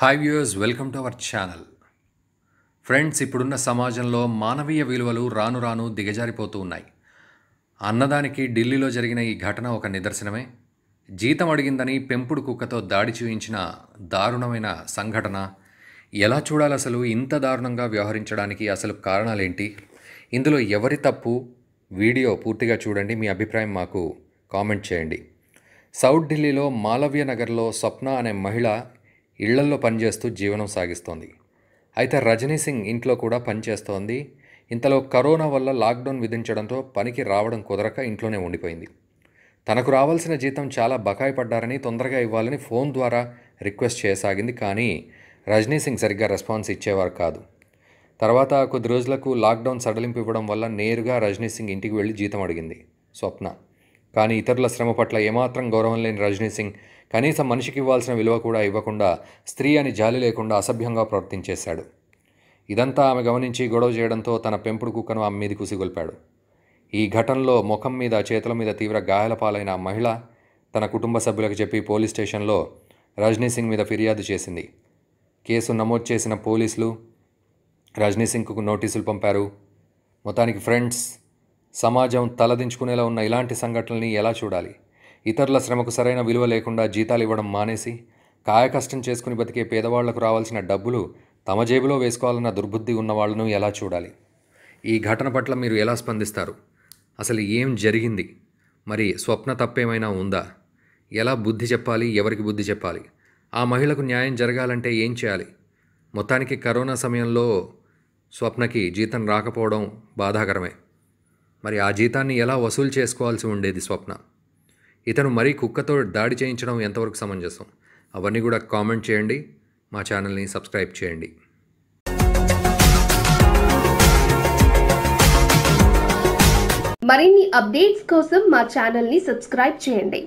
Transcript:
hi viewers welcome to our channel friends ఇప్పుడున్న సమాజంలో మానవీయ విలువలు రాను రాను దిగజారిపోతూ ఉన్నాయి అన్నదానికి ఢిల్లీలో జరిగిన ఈ ఘటన ఒక నిదర్శనమే జీతం అడిగిందని పెంపుడు కుక్కతో దాడి చూయించిన దారుణమైన సంఘటన ఎలా చూడాలి అసలు ఇంత దారుణంగా వ్యవహరించడానికి అసలు కారణాలేంటి ఇందులో ఎవరి తప్పు వీడియో పూర్తిగా చూడండి మీ అభిప్రాయం మాకు కామెంట్ చేయండి సౌత్ ఢిల్లీలో మాలవ్య నగర్లో స్వప్న అనే మహిళ ఇళ్లల్లో పనిచేస్తూ జీవనం సాగిస్తోంది అయితే రజనీ సింగ్ ఇంట్లో కూడా పనిచేస్తోంది ఇంతలో కరోనా వల్ల లాక్డౌన్ విధించడంతో పనికి రావడం కుదరక ఇంట్లోనే ఉండిపోయింది తనకు రావాల్సిన జీతం చాలా బకాయి పడ్డారని తొందరగా ఇవ్వాలని ఫోన్ ద్వారా రిక్వెస్ట్ చేయసాగింది కానీ రజనీ సింగ్ సరిగ్గా రెస్పాన్స్ ఇచ్చేవారు కాదు తర్వాత కొద్ది రోజులకు లాక్డౌన్ సడలింపు ఇవ్వడం వల్ల నేరుగా రజనీ సింగ్ ఇంటికి వెళ్ళి జీతం అడిగింది స్వప్న కానీ ఇతరుల శ్రమ పట్ల ఏమాత్రం గౌరవం లేని రజనీ సింగ్ కనీసం మనిషికి ఇవ్వాల్సిన విలువ కూడా ఇవ్వకుండా స్త్రీ అని జాలి లేకుండా అసభ్యంగా ప్రవర్తించేశాడు ఇదంతా ఆమె గమనించి గొడవ చేయడంతో తన పెంపుడు కుక్కను ఆమె మీద కుసిగొల్పాడు ఈ ఘటనలో ముఖం మీద చేతుల మీద తీవ్ర గాయాల పాలైన మహిళ తన కుటుంబ సభ్యులకు చెప్పి పోలీస్ స్టేషన్లో రజనీ సింగ్ మీద ఫిర్యాదు చేసింది కేసు నమోదు చేసిన పోలీసులు రజనీ సింగ్కు నోటీసులు పంపారు మొత్తానికి ఫ్రెండ్స్ సమాజం తలదించుకునేలా ఉన్న ఇలాంటి సంఘటనల్ని ఎలా చూడాలి ఇతరుల శ్రమకు సరైన విలువ లేకుండా జీతాలు ఇవ్వడం మానేసి కాయకష్టం చేసుకుని బతికే పేదవాళ్లకు రావాల్సిన డబ్బులు తమ జేబులో వేసుకోవాలన్న దుర్బుద్ధి ఉన్న వాళ్ళను ఎలా చూడాలి ఈ ఘటన పట్ల మీరు ఎలా స్పందిస్తారు అసలు ఏం జరిగింది మరి స్వప్న తప్పేమైనా ఉందా ఎలా బుద్ధి చెప్పాలి ఎవరికి బుద్ధి చెప్పాలి ఆ మహిళకు న్యాయం జరగాలంటే ఏం చేయాలి మొత్తానికి కరోనా సమయంలో స్వప్నకి జీతం రాకపోవడం బాధాకరమే మరి ఆ జీతాన్ని ఎలా వసూలు చేసుకోవాల్సి ఉండేది స్వప్న ఇతను మరీ కుక్కతో దాడి చేయించడం ఎంతవరకు సమంజసం అవన్నీ కూడా కామెంట్ చేయండి మా ఛానల్ని సబ్స్క్రైబ్ చేయండి మరిన్ని అప్డేట్స్ కోసం మా ఛానల్ని సబ్స్క్రైబ్ చేయండి